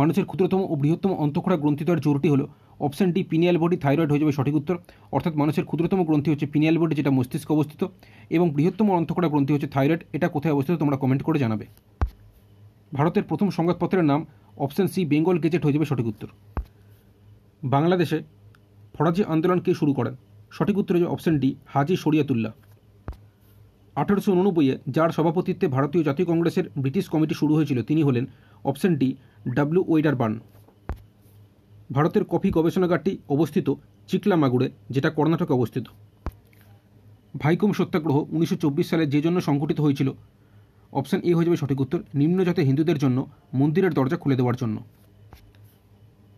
মানুষের ক্ষুদ্রতম ও বৃহত্তম অন্তঃক্ষরা গ্রন্থিদ্বয়ের জোরটি হলো option D pineal body thyroid হয়ে যাবে সঠিক উত্তর অর্থাৎ মানুষের ক্ষুদ্রতম গ্রন্থি হচ্ছে পিনিয়াল বডি যেটা মস্তিষ্ক অবস্থিত এবং বৃহত্তম অন্তঃক্ষরা গ্রন্থি হচ্ছে থাইরয়েড এটা কোথায় অবস্থিত তোমরা কমেন্ট করে জানাবে ভারতের প্রথম সংবাদপত্রের নাম অপশান সি বেঙ্গল গেজেট হয়ে যাবে সঠিক উত্তর বাংলাদেশে ফরাজি আন্দোলন কে শুরু করেন সঠিক উত্তর হয়ে যাবে অপশান ডি হাজি শরিয়াতুল্লাহ আঠেরোশো উননব্বইয়ে যার সভাপতিত্বে ভারতীয় জাতীয় কংগ্রেসের ব্রিটিশ কমিটি শুরু হয়েছিল তিনি হলেন অপশন ডি ডাব্লিউ ওয়েডারবার্ন ভারতের কফি গবেষণাগারটি অবস্থিত চিকলামাগুড়ে যেটা কর্ণাটকে অবস্থিত ভাইকুম সত্যাগ্রহ উনিশশো সালে যে জন্য সংঘটিত হয়েছিল অপশান এ হয়ে যাবে সঠিক উত্তর নিম্নজাতি হিন্দুদের জন্য মন্দিরের দরজা খুলে দেওয়ার জন্য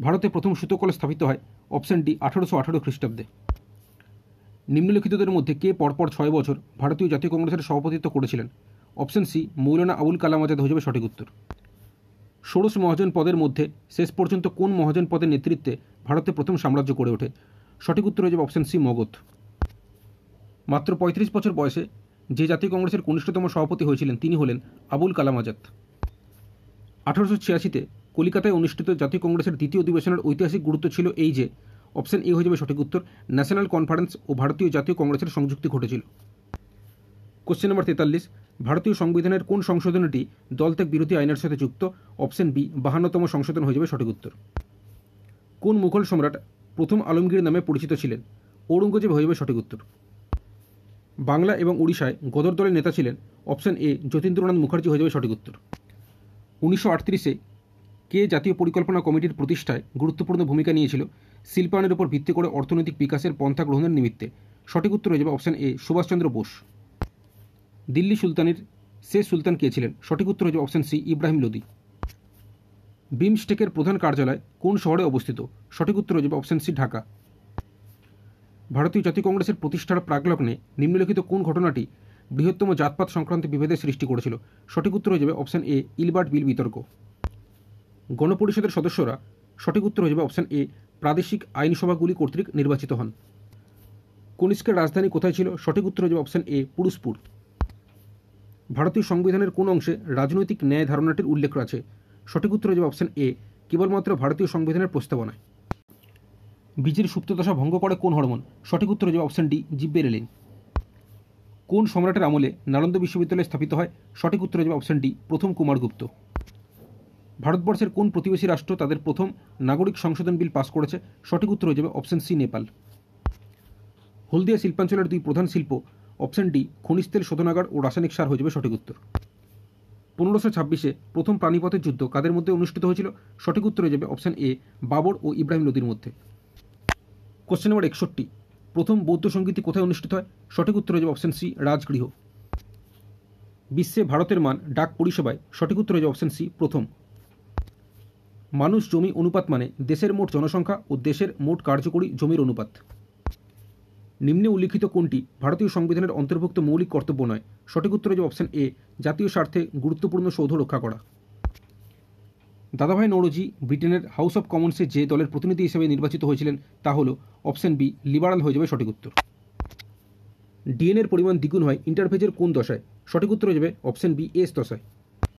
ভারতে প্রথম সুতোকল স্থাপিত হয় অপশান ডি আঠারোশো আঠারো খ্রিস্টাব্দে নিম্নলিখিতদের মধ্যে কে পরপর ছয় বছর ভারতীয় জাতীয় কংগ্রেসের সভাপতিত্ব করেছিলেন অপশন সি মৌলানা আবুল কালাম আজাদ হয়ে যাবে সঠিক উত্তর ষোড়শ মহাজন পদের মধ্যে শেষ পর্যন্ত কোন মহাজন পদের নেতৃত্বে ভারতে প্রথম সাম্রাজ্য গড়ে ওঠে সঠিক উত্তর হয়ে যাবে অপশন সি মগধ মাত্র পঁয়ত্রিশ বছর বয়সে যে জাতীয় কংগ্রেসের কনিষ্ঠতম সভাপতি হয়েছিলেন তিনি হলেন আবুল কালাম আজাদ আঠারোশো ছিয়াশিতে কলিকাতায় অনুষ্ঠিত জাতীয় কংগ্রেসের দ্বিতীয় অধিবেশনের ঐতিহাসিক গুরুত্ব ছিল এই যে অপশন এ হয়ে যাবে সঠিক উত্তর ন্যাশনাল কনফারেন্স ও ভারতীয় জাতীয় কংগ্রেসের সংযুক্তি ঘটেছিল কোশ্চেন নম্বর তেতাল্লিশ ভারতীয় সংবিধানের কোন সংশোধনীটি দলত্যাগ বিরোধী আইনের সাথে যুক্ত অপশন বি বাহান্নতম সংশোধন হয়ে যাবে সঠিক উত্তর কোন মুঘল সম্রাট প্রথম আলমগীর নামে পরিচিত ছিলেন ঔরঙ্গজেব হয়ে যাবে সঠিক উত্তর বাংলা এবং উড়িষ্যায় গদর দলের নেতা ছিলেন অপশন এ যতীন্দ্রনাথ মুখার্জি হয়ে যাবে সঠিক উত্তর উনিশশো আটত্রিশে কে জাতীয় পরিকল্পনা কমিটির প্রতিষ্ঠায় গুরুত্বপূর্ণ ভূমিকা নিয়েছিল শিল্পায়নের উপর ভিত্তি করে অর্থনৈতিক বিকাশের পন্থা গ্রহণের নিমিত্তে সঠিক উত্তর হয়ে যাবে অপশান এ সুভাষচন্দ্র বোস দিল্লি সুলতানের শেষ সুলতান কে ছিলেন সঠিক উত্তর হয়ে যাবে অপশান সি ইব্রাহিম লোদি বিমস্টেকের প্রধান কার্যালয় কোন শহরে অবস্থিত সঠিক উত্তর হয়ে যাবে অপশান সি ঢাকা ভারতীয় জাতীয় কংগ্রেসের প্রতিষ্ঠার প্রাগলগ্নে নিম্নলিখিত কোন ঘটনাটি বৃহত্তম জাতপাত সংক্রান্ত বিভেদের সৃষ্টি করেছিল সঠিক উত্তর হয়ে যাবে অপশান এ ইলবার্ট বিল বিতর্ক গণপরিষদের সদস্যরা সঠিক উত্তর হয়ে যাবে অপশান এ প্রাদেশিক আইনসভাগুলি কর্তৃক নির্বাচিত হন কনিষ্কের রাজধানী কোথায় ছিল সঠিক উত্তর হয়ে যাবে অপশান এ পুরুষপুর ভারতীয় সংবিধানের কোন অংশে রাজনৈতিক ন্যায় ধারণাটির উল্লেখ আছে সঠিক উত্তর হয়ে যাবে অপশান এ কেবলমাত্র ভারতীয় সংবিধানের প্রস্তাবনায় বীজের সুপ্তদশা ভঙ্গ করে কোন হরমোন সঠিক উত্তর হয়ে যাবে অপশান ডি জিব্বেরেলিন কোন সম্রাটের আমলে নালন্দ বিশ্ববিদ্যালয়ে স্থাপিত হয় সঠিক উত্তর হয়ে যাবে অপশান ডি প্রথম কুমারগুপ্ত ভারতবর্ষের কোন প্রতিবেশী রাষ্ট্র তাদের প্রথম নাগরিক সংশোধন বিল পাস করেছে সঠিক উত্তর হয়ে যাবে অপশন সি নেপাল হলদিয়া শিল্পাঞ্চলের দুই প্রধান শিল্প অপশন ডি খনিজ তেল শোধনাগার ও রাসায়নিক সার হয়ে যাবে সঠিক উত্তর পনেরোশো ছাব্বিশে প্রথম প্রাণীপথের যুদ্ধ কাদের মধ্যে অনুষ্ঠিত হয়েছিল সঠিক উত্তর হয়ে যাবে অপশান এ বাবর ও ইব্রাহিম নদীর মধ্যে কোশ্চেন নম্বর একষট্টি প্রথম বৌদ্ধ সঙ্গীতটি কোথায় অনুষ্ঠিত হয় সঠিক উত্তর হয়ে যাবে অপশান সি রাজগৃহ বিশ্বে ভারতের মান ডাক পরিষেবায় সঠিক উত্তর হয়ে যাবে অপশান সি প্রথম মানুষ জমি অনুপাত মানে দেশের মোট জনসংখ্যা ও দেশের মোট কার্যকরী জমির অনুপাত নিম্নে উল্লিখিত কোনটি ভারতীয় সংবিধানের অন্তর্ভুক্ত মৌলিক কর্তব্য নয় সঠিক উত্তর যে অপশন এ জাতীয় স্বার্থে গুরুত্বপূর্ণ সৌধ রক্ষা করা দাদাভাই নৌরজি ব্রিটেনের হাউস অব কমন্সে যে দলের প্রতিনিধি হিসেবে নির্বাচিত হয়েছিলেন তা হল অপশন বি লিবারাল হয়ে যাবে সঠিক উত্তর ডিএনএর পরিমাণ দ্বিগুণ হয় ইন্টারফেজের কোন দশায় সঠিক উত্তর হয়ে যাবে অপশন বি এস দশায়